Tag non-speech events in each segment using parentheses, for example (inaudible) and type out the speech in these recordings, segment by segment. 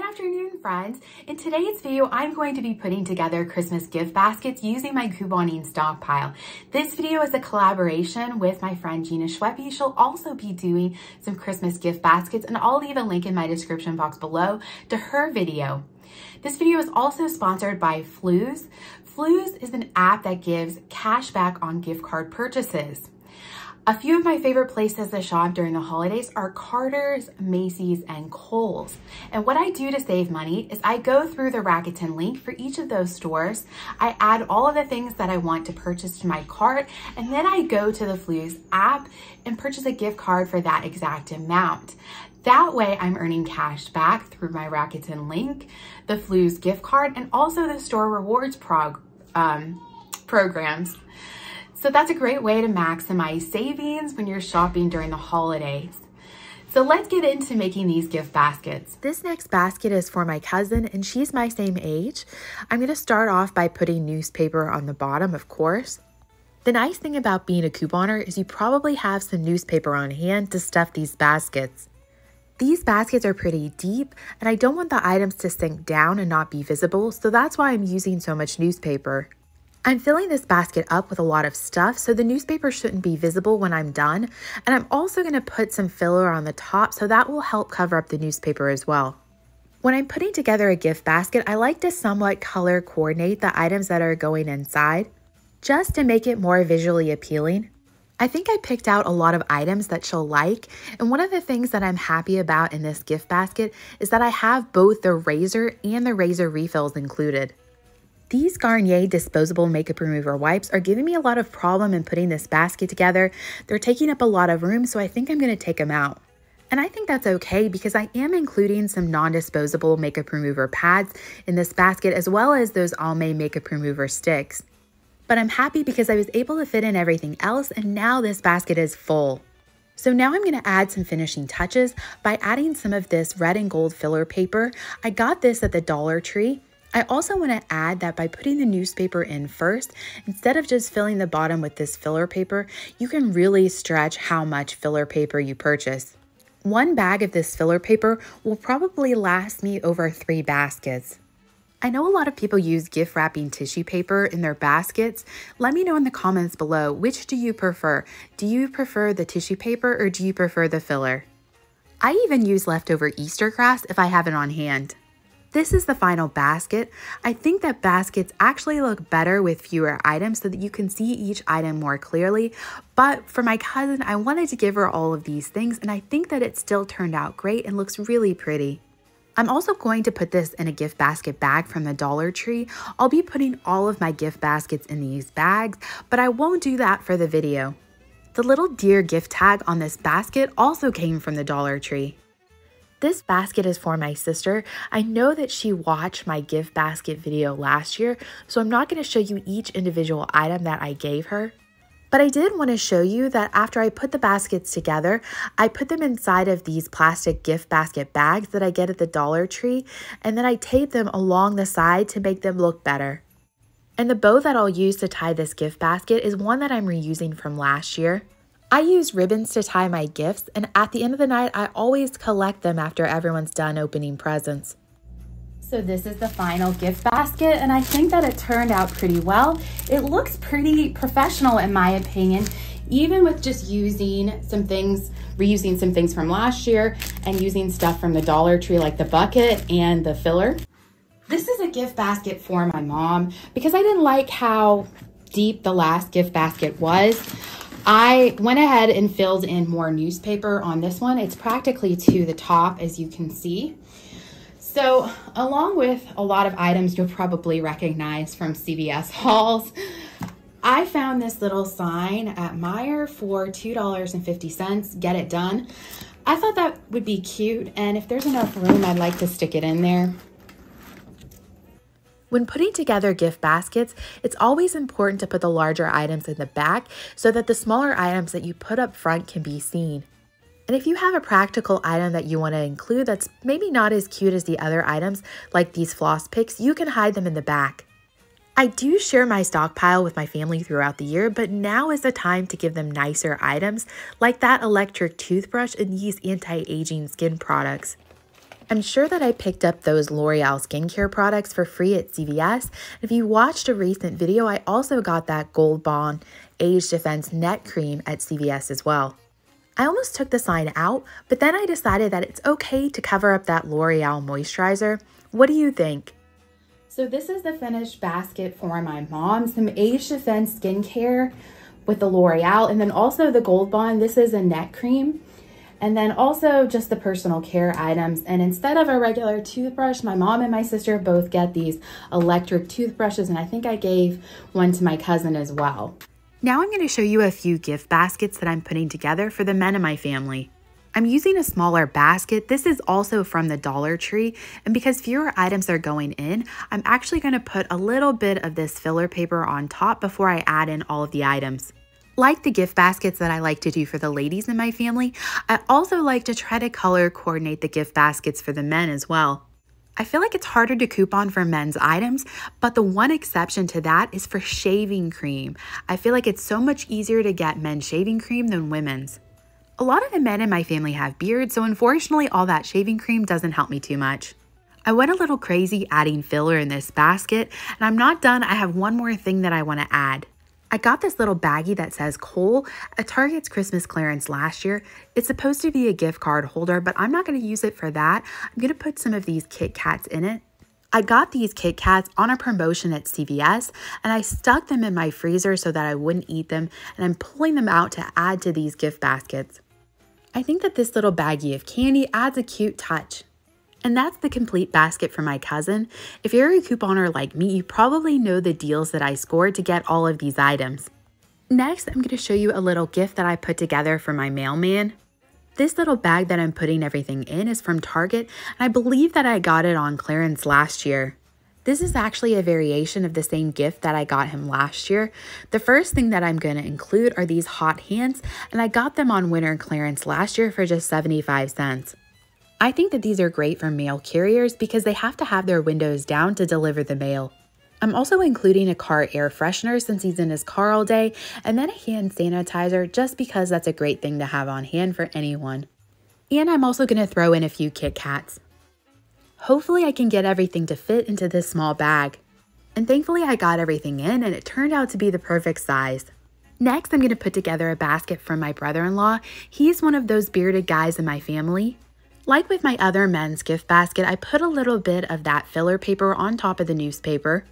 Good afternoon, friends. In today's video, I'm going to be putting together Christmas gift baskets using my couponing stockpile. This video is a collaboration with my friend Gina Schweppe. She'll also be doing some Christmas gift baskets, and I'll leave a link in my description box below to her video. This video is also sponsored by Flues. Flues is an app that gives cash back on gift card purchases. A few of my favorite places to shop during the holidays are Carter's, Macy's, and Kohl's. And what I do to save money is I go through the Rakuten link for each of those stores. I add all of the things that I want to purchase to my cart, and then I go to the Flues app and purchase a gift card for that exact amount. That way I'm earning cash back through my Rakuten link, the Flues gift card, and also the store rewards prog um, programs. So that's a great way to maximize savings when you're shopping during the holidays. So let's get into making these gift baskets. This next basket is for my cousin and she's my same age. I'm gonna start off by putting newspaper on the bottom, of course. The nice thing about being a couponer is you probably have some newspaper on hand to stuff these baskets. These baskets are pretty deep and I don't want the items to sink down and not be visible, so that's why I'm using so much newspaper. I'm filling this basket up with a lot of stuff, so the newspaper shouldn't be visible when I'm done. And I'm also gonna put some filler on the top, so that will help cover up the newspaper as well. When I'm putting together a gift basket, I like to somewhat color coordinate the items that are going inside, just to make it more visually appealing. I think I picked out a lot of items that she'll like, and one of the things that I'm happy about in this gift basket is that I have both the razor and the razor refills included. These Garnier disposable makeup remover wipes are giving me a lot of problem in putting this basket together. They're taking up a lot of room, so I think I'm gonna take them out. And I think that's okay because I am including some non-disposable makeup remover pads in this basket as well as those Almay makeup remover sticks. But I'm happy because I was able to fit in everything else and now this basket is full. So now I'm gonna add some finishing touches by adding some of this red and gold filler paper. I got this at the Dollar Tree. I also want to add that by putting the newspaper in first, instead of just filling the bottom with this filler paper, you can really stretch how much filler paper you purchase. One bag of this filler paper will probably last me over three baskets. I know a lot of people use gift wrapping tissue paper in their baskets. Let me know in the comments below, which do you prefer? Do you prefer the tissue paper or do you prefer the filler? I even use leftover Easter grass if I have it on hand. This is the final basket. I think that baskets actually look better with fewer items so that you can see each item more clearly. But for my cousin, I wanted to give her all of these things and I think that it still turned out great and looks really pretty. I'm also going to put this in a gift basket bag from the Dollar Tree. I'll be putting all of my gift baskets in these bags, but I won't do that for the video. The little deer gift tag on this basket also came from the Dollar Tree. This basket is for my sister. I know that she watched my gift basket video last year, so I'm not going to show you each individual item that I gave her. But I did want to show you that after I put the baskets together, I put them inside of these plastic gift basket bags that I get at the Dollar Tree, and then I tape them along the side to make them look better. And the bow that I'll use to tie this gift basket is one that I'm reusing from last year. I use ribbons to tie my gifts, and at the end of the night, I always collect them after everyone's done opening presents. So this is the final gift basket and I think that it turned out pretty well. It looks pretty professional in my opinion, even with just using some things, reusing some things from last year and using stuff from the Dollar Tree like the bucket and the filler. This is a gift basket for my mom because I didn't like how deep the last gift basket was. I went ahead and filled in more newspaper on this one. It's practically to the top, as you can see. So along with a lot of items you'll probably recognize from CVS (laughs) hauls, I found this little sign at Meijer for $2.50, get it done. I thought that would be cute, and if there's enough room, I'd like to stick it in there. When putting together gift baskets, it's always important to put the larger items in the back so that the smaller items that you put up front can be seen. And if you have a practical item that you want to include that's maybe not as cute as the other items, like these floss picks, you can hide them in the back. I do share my stockpile with my family throughout the year, but now is the time to give them nicer items like that electric toothbrush and these anti aging skin products. I'm sure that I picked up those L'Oreal skincare products for free at CVS. If you watched a recent video, I also got that Gold Bond Age Defense Net Cream at CVS as well. I almost took the sign out, but then I decided that it's okay to cover up that L'Oreal moisturizer. What do you think? So this is the finished basket for my mom, some Age Defense skincare with the L'Oreal and then also the Gold Bond. This is a net cream. And then also just the personal care items. And instead of a regular toothbrush, my mom and my sister both get these electric toothbrushes. And I think I gave one to my cousin as well. Now I'm gonna show you a few gift baskets that I'm putting together for the men in my family. I'm using a smaller basket. This is also from the Dollar Tree. And because fewer items are going in, I'm actually gonna put a little bit of this filler paper on top before I add in all of the items. Like the gift baskets that I like to do for the ladies in my family, I also like to try to color coordinate the gift baskets for the men as well. I feel like it's harder to coupon for men's items, but the one exception to that is for shaving cream. I feel like it's so much easier to get men's shaving cream than women's. A lot of the men in my family have beards, so unfortunately, all that shaving cream doesn't help me too much. I went a little crazy adding filler in this basket, and I'm not done. I have one more thing that I want to add. I got this little baggie that says Cole at Target's Christmas clearance last year. It's supposed to be a gift card holder, but I'm not going to use it for that. I'm going to put some of these Kit Kats in it. I got these Kit Kats on a promotion at CVS and I stuck them in my freezer so that I wouldn't eat them and I'm pulling them out to add to these gift baskets. I think that this little baggie of candy adds a cute touch. And that's the complete basket for my cousin. If you're a couponer like me, you probably know the deals that I scored to get all of these items. Next, I'm going to show you a little gift that I put together for my mailman. This little bag that I'm putting everything in is from Target, and I believe that I got it on clearance last year. This is actually a variation of the same gift that I got him last year. The first thing that I'm going to include are these hot hands, and I got them on winter clearance last year for just 75 cents. I think that these are great for mail carriers because they have to have their windows down to deliver the mail. I'm also including a car air freshener since he's in his car all day, and then a hand sanitizer just because that's a great thing to have on hand for anyone. And I'm also going to throw in a few Kit Kats. Hopefully I can get everything to fit into this small bag. And thankfully I got everything in and it turned out to be the perfect size. Next, I'm going to put together a basket for my brother-in-law. He's one of those bearded guys in my family, like with my other men's gift basket, I put a little bit of that filler paper on top of the newspaper.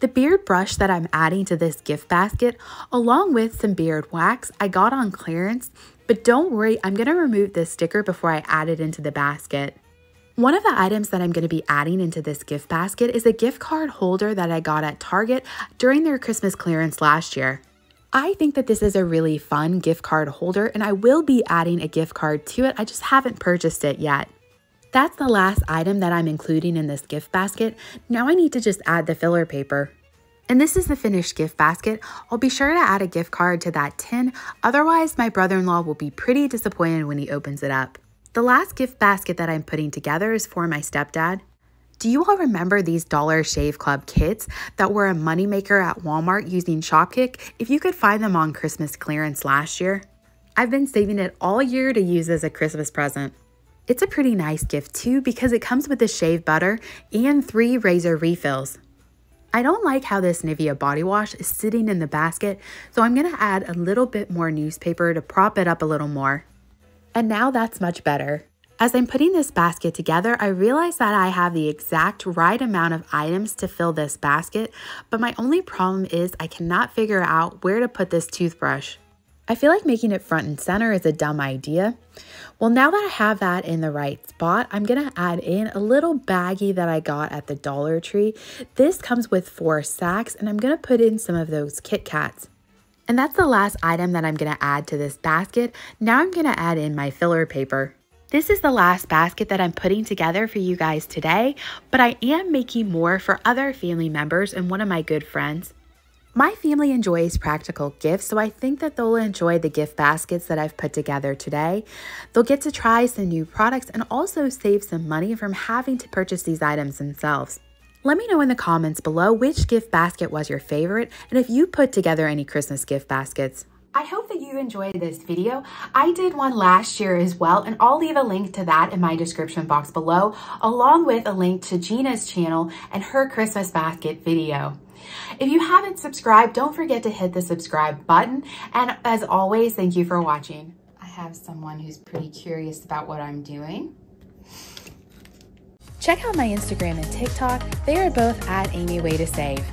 The beard brush that I'm adding to this gift basket, along with some beard wax I got on clearance, but don't worry, I'm gonna remove this sticker before I add it into the basket. One of the items that I'm going to be adding into this gift basket is a gift card holder that I got at Target during their Christmas clearance last year. I think that this is a really fun gift card holder and I will be adding a gift card to it. I just haven't purchased it yet. That's the last item that I'm including in this gift basket. Now I need to just add the filler paper. And this is the finished gift basket. I'll be sure to add a gift card to that tin. Otherwise, my brother-in-law will be pretty disappointed when he opens it up. The last gift basket that I'm putting together is for my stepdad. Do you all remember these Dollar Shave Club kits that were a moneymaker at Walmart using Shopkick if you could find them on Christmas clearance last year? I've been saving it all year to use as a Christmas present. It's a pretty nice gift too because it comes with a shave butter and three razor refills. I don't like how this Nivea body wash is sitting in the basket, so I'm gonna add a little bit more newspaper to prop it up a little more. And now that's much better. As I'm putting this basket together, I realize that I have the exact right amount of items to fill this basket, but my only problem is I cannot figure out where to put this toothbrush. I feel like making it front and center is a dumb idea. Well, now that I have that in the right spot, I'm gonna add in a little baggie that I got at the Dollar Tree. This comes with four sacks and I'm gonna put in some of those Kit Kats. And that's the last item that I'm gonna add to this basket. Now I'm gonna add in my filler paper. This is the last basket that I'm putting together for you guys today, but I am making more for other family members and one of my good friends. My family enjoys practical gifts, so I think that they'll enjoy the gift baskets that I've put together today. They'll get to try some new products and also save some money from having to purchase these items themselves. Let me know in the comments below which gift basket was your favorite and if you put together any Christmas gift baskets. I hope that you enjoyed this video. I did one last year as well, and I'll leave a link to that in my description box below, along with a link to Gina's channel and her Christmas basket video. If you haven't subscribed, don't forget to hit the subscribe button. And as always, thank you for watching. I have someone who's pretty curious about what I'm doing. Check out my Instagram and TikTok. They are both at Amy Way to Save.